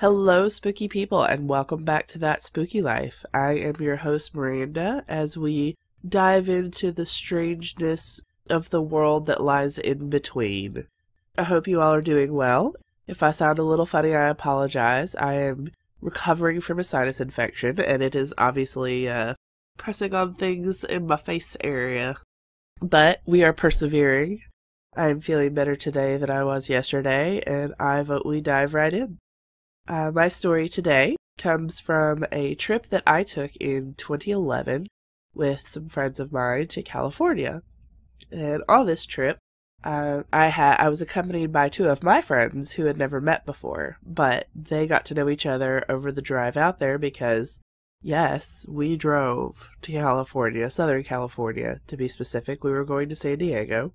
Hello, spooky people, and welcome back to That Spooky Life. I am your host, Miranda, as we dive into the strangeness of the world that lies in between. I hope you all are doing well. If I sound a little funny, I apologize. I am recovering from a sinus infection, and it is obviously uh, pressing on things in my face area. But we are persevering. I am feeling better today than I was yesterday, and I vote we dive right in. Uh, my story today comes from a trip that I took in 2011 with some friends of mine to California. And on this trip, uh, I had I was accompanied by two of my friends who had never met before, but they got to know each other over the drive out there because, yes, we drove to California, Southern California to be specific. We were going to San Diego,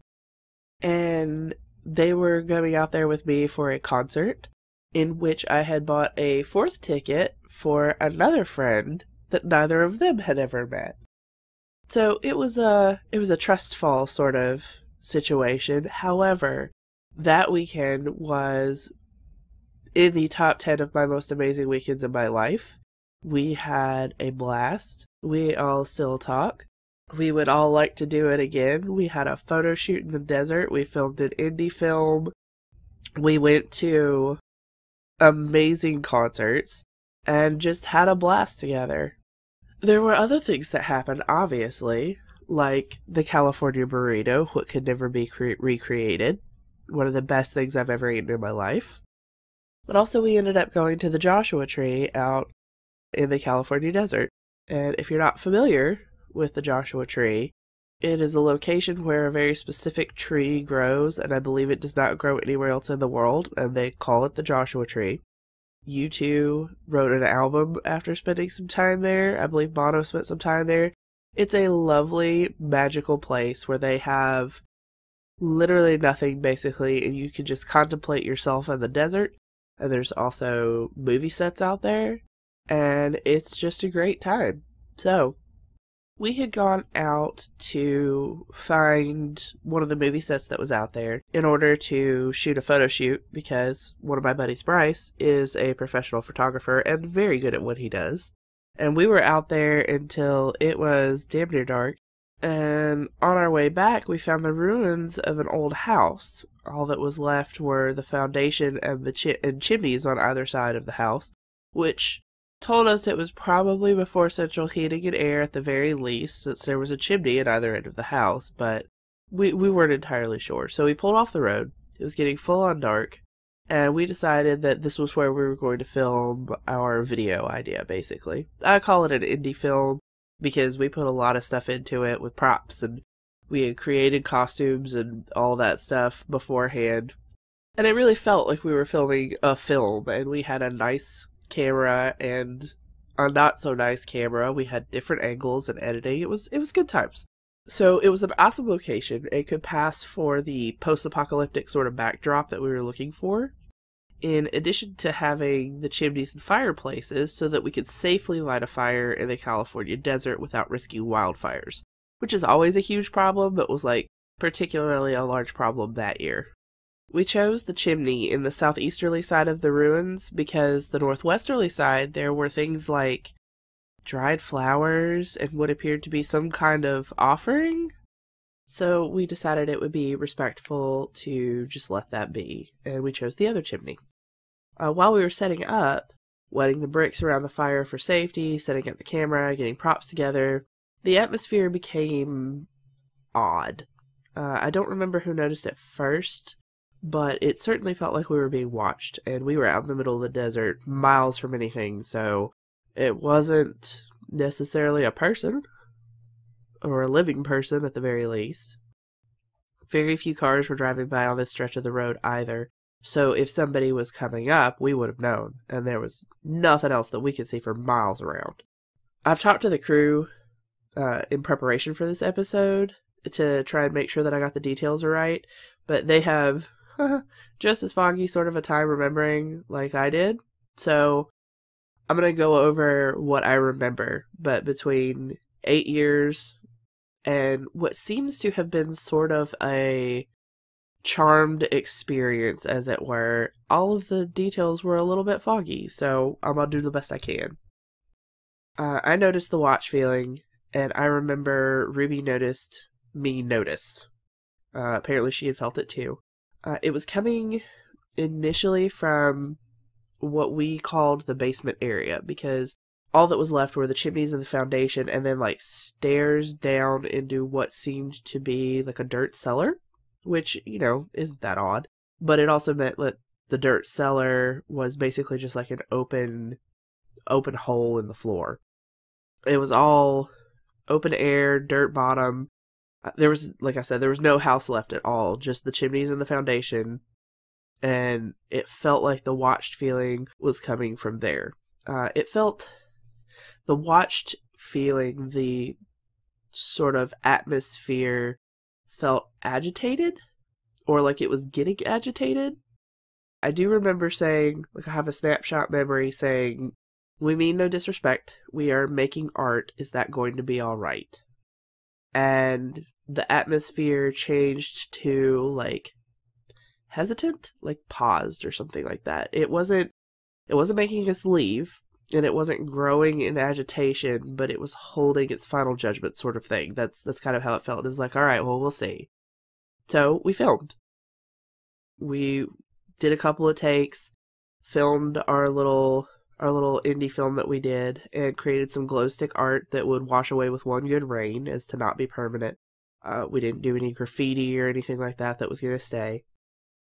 and they were going out there with me for a concert in which I had bought a fourth ticket for another friend that neither of them had ever met. So it was a it was a trust fall sort of situation. However, that weekend was in the top 10 of my most amazing weekends in my life. We had a blast. We all still talk. We would all like to do it again. We had a photo shoot in the desert. We filmed an indie film. We went to amazing concerts and just had a blast together. There were other things that happened, obviously, like the California burrito, what could never be cre- recreated, one of the best things I've ever eaten in my life. But also, we ended up going to the Joshua Tree out in the California desert. And if you're not familiar with the Joshua Tree, it is a location where a very specific tree grows, and I believe it does not grow anywhere else in the world, and they call it the Joshua Tree. You 2 wrote an album after spending some time there. I believe Bono spent some time there. It's a lovely, magical place where they have literally nothing, basically, and you can just contemplate yourself in the desert. And there's also movie sets out there, and it's just a great time. So, we had gone out to find one of the movie sets that was out there in order to shoot a photo shoot because one of my buddies, Bryce, is a professional photographer and very good at what he does. And we were out there until it was damn near dark. And on our way back, we found the ruins of an old house. All that was left were the foundation and the chi and chimneys on either side of the house, which told us it was probably before central heating and air at the very least, since there was a chimney at either end of the house, but we, we weren't entirely sure. So we pulled off the road. It was getting full on dark, and we decided that this was where we were going to film our video idea, basically. I call it an indie film because we put a lot of stuff into it with props and we had created costumes and all that stuff beforehand. And it really felt like we were filming a film and we had a nice camera and a not so nice camera. We had different angles and editing. It was it was good times. So it was an awesome location. It could pass for the post-apocalyptic sort of backdrop that we were looking for. In addition to having the chimneys and fireplaces so that we could safely light a fire in the California desert without risking wildfires, which is always a huge problem but was like particularly a large problem that year. We chose the chimney in the southeasterly side of the ruins because the northwesterly side there were things like dried flowers and what appeared to be some kind of offering. So we decided it would be respectful to just let that be, and we chose the other chimney. Uh, while we were setting up, wetting the bricks around the fire for safety, setting up the camera, getting props together, the atmosphere became odd. Uh, I don't remember who noticed it first, but it certainly felt like we were being watched, and we were out in the middle of the desert, miles from anything, so it wasn't necessarily a person, or a living person at the very least. Very few cars were driving by on this stretch of the road either, so if somebody was coming up, we would have known, and there was nothing else that we could see for miles around. I've talked to the crew uh, in preparation for this episode to try and make sure that I got the details right, but they have just as foggy sort of a time remembering like I did. So I'm going to go over what I remember, but between eight years and what seems to have been sort of a charmed experience, as it were, all of the details were a little bit foggy, so I'm going to do the best I can. Uh, I noticed the watch feeling, and I remember Ruby noticed me notice. Uh, apparently, she had felt it too. Uh, it was coming initially from what we called the basement area because all that was left were the chimneys and the foundation and then like stairs down into what seemed to be like a dirt cellar which you know isn't that odd but it also meant that the dirt cellar was basically just like an open open hole in the floor it was all open air dirt bottom uh, there was like I said, there was no house left at all, just the chimneys and the foundation, and it felt like the watched feeling was coming from there. Uh, it felt the watched feeling, the sort of atmosphere felt agitated or like it was getting agitated. I do remember saying, like, I have a snapshot memory saying, We mean no disrespect. We are making art. Is that going to be all right? And the atmosphere changed to like hesitant, like paused or something like that. It wasn't it wasn't making us leave and it wasn't growing in agitation, but it was holding its final judgment sort of thing. That's that's kind of how it felt. It's like, all right, well, we'll see. So, we filmed. We did a couple of takes, filmed our little our little indie film that we did and created some glow stick art that would wash away with one good rain as to not be permanent. Uh, we didn't do any graffiti or anything like that that was going to stay.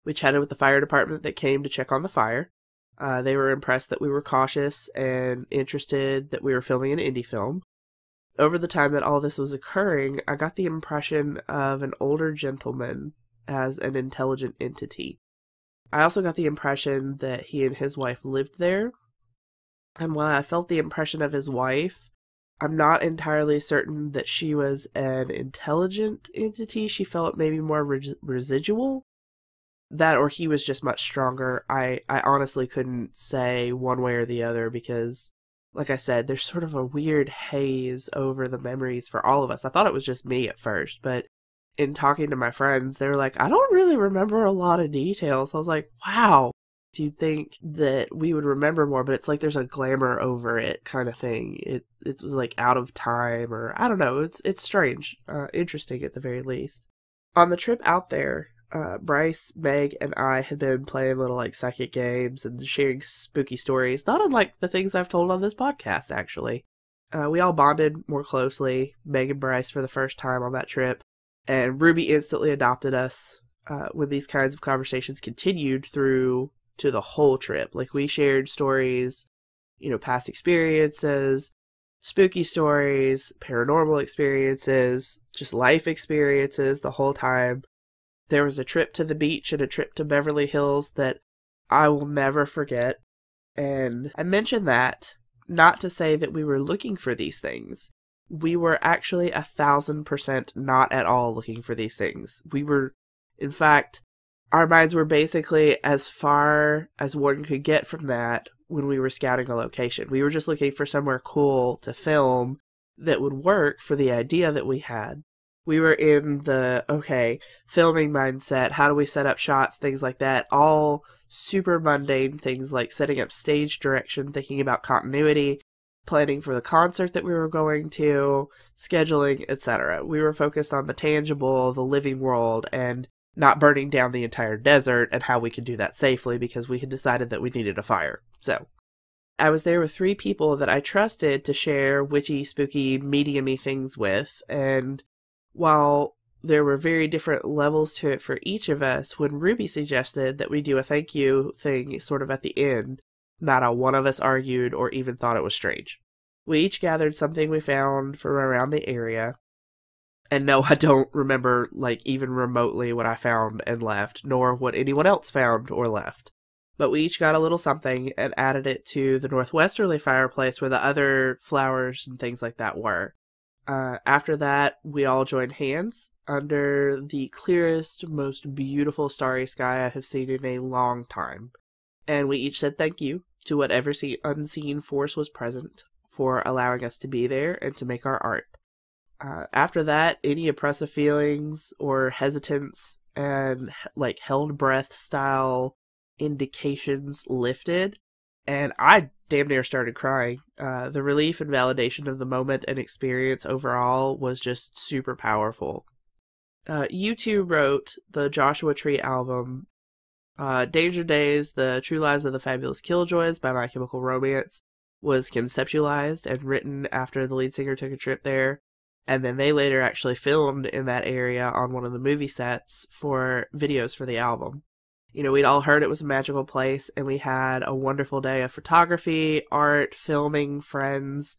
We chatted with the fire department that came to check on the fire. Uh, they were impressed that we were cautious and interested that we were filming an indie film. Over the time that all this was occurring, I got the impression of an older gentleman as an intelligent entity. I also got the impression that he and his wife lived there. And while I felt the impression of his wife I'm not entirely certain that she was an intelligent entity. She felt maybe more residual. That or he was just much stronger. I, I honestly couldn't say one way or the other because, like I said, there's sort of a weird haze over the memories for all of us. I thought it was just me at first, but in talking to my friends, they were like, I don't really remember a lot of details. I was like, wow, you'd think that we would remember more, but it's like there's a glamour over it kind of thing. It it was like out of time, or I don't know. It's it's strange, uh, interesting at the very least. On the trip out there, uh, Bryce, Meg, and I had been playing little like psychic games and sharing spooky stories, not unlike the things I've told on this podcast. Actually, uh, we all bonded more closely. Meg and Bryce for the first time on that trip, and Ruby instantly adopted us. Uh, when these kinds of conversations continued through to the whole trip. Like we shared stories, you know, past experiences, spooky stories, paranormal experiences, just life experiences the whole time. There was a trip to the beach and a trip to Beverly Hills that I will never forget. And I mention that not to say that we were looking for these things. We were actually a thousand percent not at all looking for these things. We were, in fact, our minds were basically as far as one could get from that when we were scouting a location. We were just looking for somewhere cool to film that would work for the idea that we had. We were in the okay, filming mindset, how do we set up shots, things like that, all super mundane things like setting up stage direction, thinking about continuity, planning for the concert that we were going to, scheduling, etc. We were focused on the tangible, the living world, and not burning down the entire desert and how we could do that safely because we had decided that we needed a fire. So I was there with three people that I trusted to share witchy, spooky, mediumy things with. And while there were very different levels to it for each of us, when Ruby suggested that we do a thank you thing sort of at the end, not a one of us argued or even thought it was strange. We each gathered something we found from around the area, and no, I don't remember, like, even remotely what I found and left, nor what anyone else found or left. But we each got a little something and added it to the northwesterly fireplace where the other flowers and things like that were. Uh, after that, we all joined hands under the clearest, most beautiful starry sky I have seen in a long time. And we each said thank you to whatever unseen force was present for allowing us to be there and to make our art. Uh, after that, any oppressive feelings or hesitance and like held breath style indications lifted, and I damn near started crying. Uh, the relief and validation of the moment and experience overall was just super powerful. Uh, U2 wrote the Joshua Tree album, uh, Danger Days, The True Lives of the Fabulous Killjoys by My Chemical Romance was conceptualized and written after the lead singer took a trip there and then they later actually filmed in that area on one of the movie sets for videos for the album. You know, we'd all heard it was a magical place, and we had a wonderful day of photography, art, filming, friends,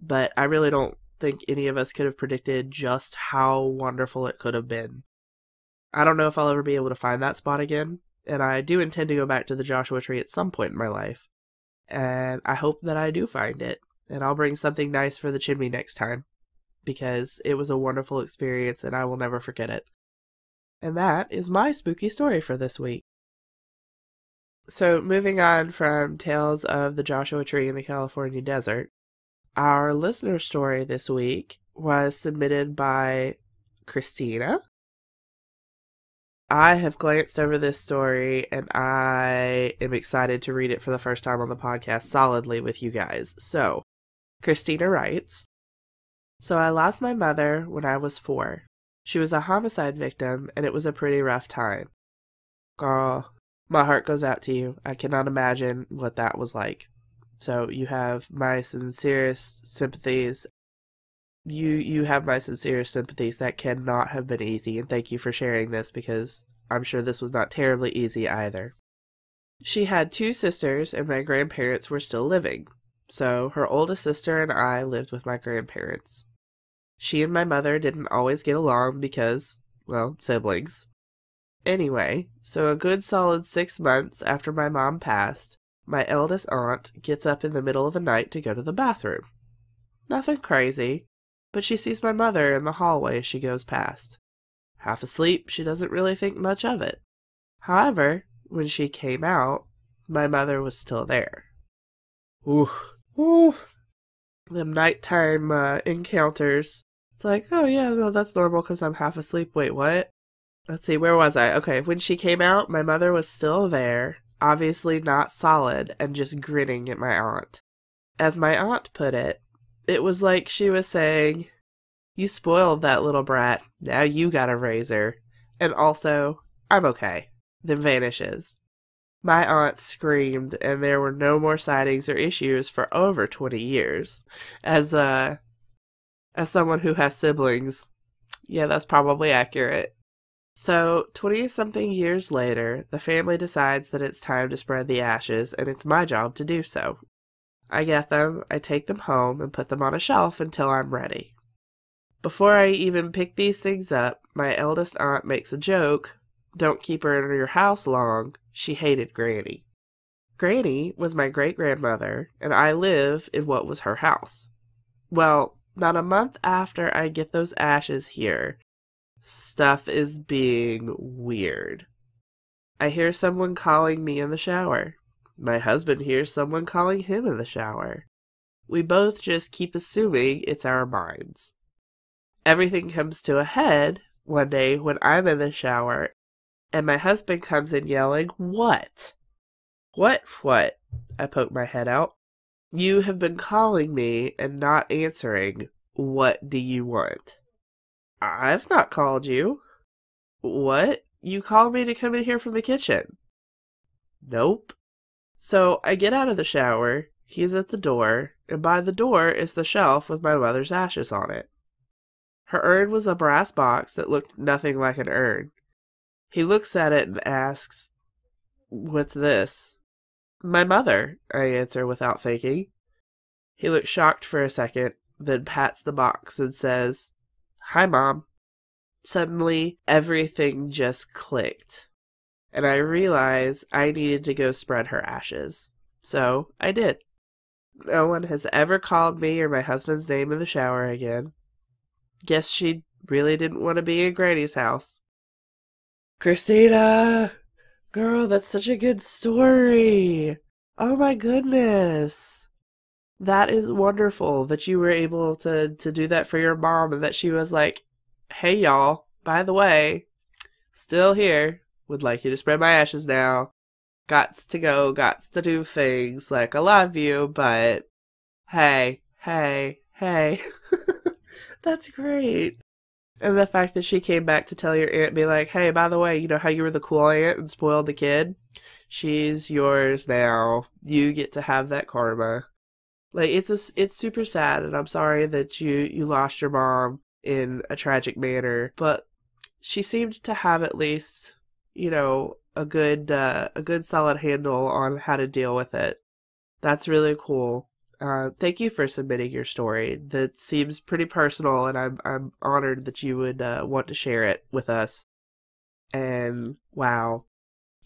but I really don't think any of us could have predicted just how wonderful it could have been. I don't know if I'll ever be able to find that spot again, and I do intend to go back to the Joshua Tree at some point in my life. And I hope that I do find it, and I'll bring something nice for the chimney next time because it was a wonderful experience and I will never forget it. And that is my spooky story for this week. So, moving on from Tales of the Joshua Tree in the California Desert, our listener story this week was submitted by Christina. I have glanced over this story and I am excited to read it for the first time on the podcast solidly with you guys. So, Christina writes so I lost my mother when I was four. She was a homicide victim, and it was a pretty rough time. Girl, my heart goes out to you. I cannot imagine what that was like. So you have my sincerest sympathies. You you have my sincerest sympathies. That cannot have been easy, and thank you for sharing this because I'm sure this was not terribly easy either. She had two sisters, and my grandparents were still living. So her oldest sister and I lived with my grandparents. She and my mother didn't always get along because, well, siblings. Anyway, so a good solid six months after my mom passed, my eldest aunt gets up in the middle of the night to go to the bathroom. Nothing crazy, but she sees my mother in the hallway as she goes past. Half asleep, she doesn't really think much of it. However, when she came out, my mother was still there. Ooh, ooh. Them nighttime uh, encounters it's like, oh yeah, no, that's normal because I'm half asleep. Wait, what? Let's see, where was I? Okay, when she came out, my mother was still there, obviously not solid, and just grinning at my aunt. As my aunt put it, it was like she was saying, You spoiled that little brat, now you got a razor. And also, I'm okay. Then vanishes. My aunt screamed, and there were no more sightings or issues for over 20 years. As, uh, as someone who has siblings, yeah, that's probably accurate. So, 20 something years later, the family decides that it's time to spread the ashes, and it's my job to do so. I get them, I take them home, and put them on a shelf until I'm ready. Before I even pick these things up, my eldest aunt makes a joke Don't keep her in your house long. She hated Granny. Granny was my great grandmother, and I live in what was her house. Well, not a month after I get those ashes here, stuff is being weird. I hear someone calling me in the shower. My husband hears someone calling him in the shower. We both just keep assuming it's our minds. Everything comes to a head one day when I'm in the shower and my husband comes in yelling, What? What? What? I poke my head out. You have been calling me and not answering. What do you want? I've not called you. What? You called me to come in here from the kitchen. Nope. So I get out of the shower, he's at the door, and by the door is the shelf with my mother's ashes on it. Her urn was a brass box that looked nothing like an urn. He looks at it and asks, What's this? My mother, I answer without thinking. He looks shocked for a second, then pats the box and says, Hi, Mom. Suddenly, everything just clicked, and I realize I needed to go spread her ashes. So I did. No one has ever called me or my husband's name in the shower again. Guess she really didn't want to be in Granny's house. Christina! Girl, that's such a good story. Oh my goodness. That is wonderful that you were able to to do that for your mom and that she was like, "Hey y'all, by the way, still here. Would like you to spread my ashes now. Gots to go, gots to do things. Like I love you, but hey, hey, hey." that's great. And the fact that she came back to tell your aunt, be like, hey, by the way, you know how you were the cool aunt and spoiled the kid? She's yours now. You get to have that karma. Like it's a, it's super sad, and I'm sorry that you you lost your mom in a tragic manner. But she seemed to have at least you know a good uh, a good solid handle on how to deal with it. That's really cool. Uh, thank you for submitting your story. That seems pretty personal, and I'm I'm honored that you would uh, want to share it with us. And wow,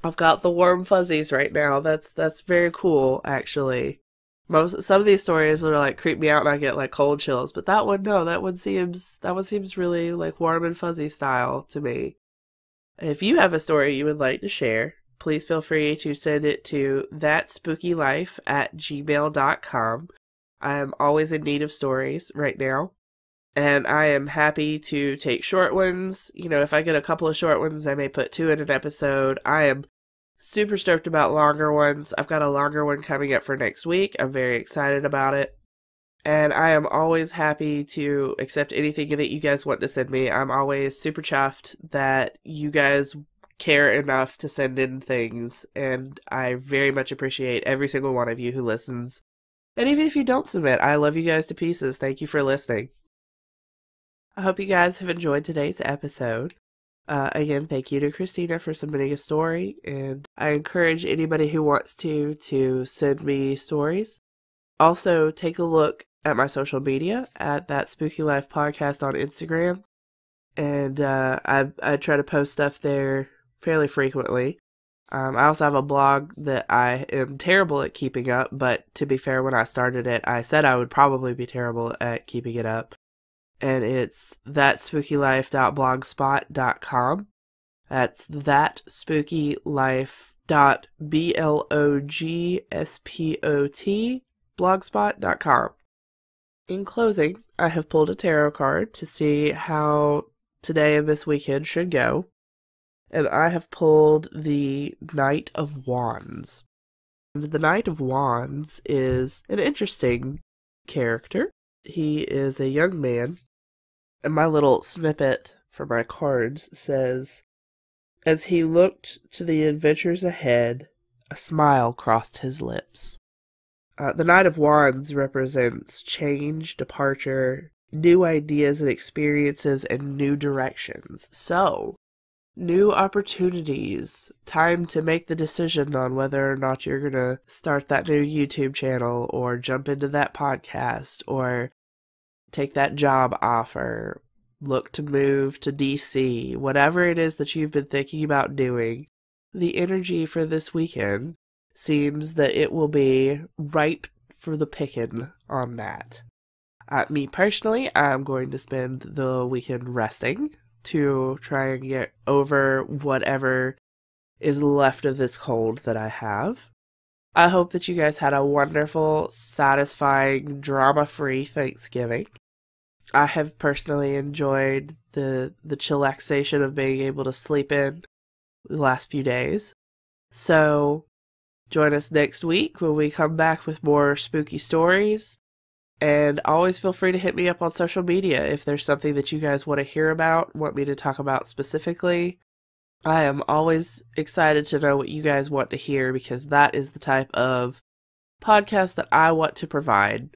I've got the warm fuzzies right now. That's that's very cool, actually. Most some of these stories are like creep me out, and I get like cold chills. But that one, no, that one seems that one seems really like warm and fuzzy style to me. If you have a story you would like to share, please feel free to send it to thatspookylife at gmail.com. I'm always in need of stories right now. And I am happy to take short ones. You know, if I get a couple of short ones, I may put two in an episode. I am super stoked about longer ones. I've got a longer one coming up for next week. I'm very excited about it. And I am always happy to accept anything that you guys want to send me. I'm always super chuffed that you guys care enough to send in things, and I very much appreciate every single one of you who listens. And even if you don't submit, I love you guys to pieces. Thank you for listening. I hope you guys have enjoyed today's episode. Uh, again, thank you to Christina for submitting a story, and I encourage anybody who wants to to send me stories. Also, take a look at my social media at that Spooky Life podcast on Instagram, and uh, I I try to post stuff there fairly frequently. Um, I also have a blog that I am terrible at keeping up, but to be fair, when I started it, I said I would probably be terrible at keeping it up. And it's thatspookylife.blogspot.com. That's thatspookylife.blogspot.com. In closing, I have pulled a tarot card to see how today and this weekend should go and I have pulled the Knight of Wands. and The Knight of Wands is an interesting character. He is a young man, and my little snippet for my cards says, As he looked to the adventures ahead, a smile crossed his lips. Uh, the Knight of Wands represents change, departure, new ideas and experiences, and new directions. So, new opportunities, time to make the decision on whether or not you're going to start that new YouTube channel or jump into that podcast or take that job offer, look to move to DC, whatever it is that you've been thinking about doing. The energy for this weekend seems that it will be ripe for the picking on that. Uh, me personally, I'm going to spend the weekend resting to try and get over whatever is left of this cold that I have. I hope that you guys had a wonderful, satisfying, drama free Thanksgiving. I have personally enjoyed the the chillaxation of being able to sleep in the last few days. So join us next week when we come back with more spooky stories and always feel free to hit me up on social media if there's something that you guys want to hear about, want me to talk about specifically. I am always excited to know what you guys want to hear because that is the type of podcast that I want to provide.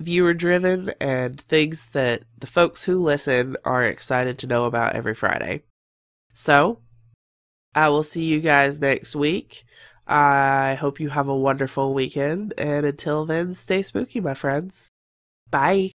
Viewer driven and things that the folks who listen are excited to know about every Friday. So, I will see you guys next week. I hope you have a wonderful weekend, and until then, stay spooky, my friends. Bye.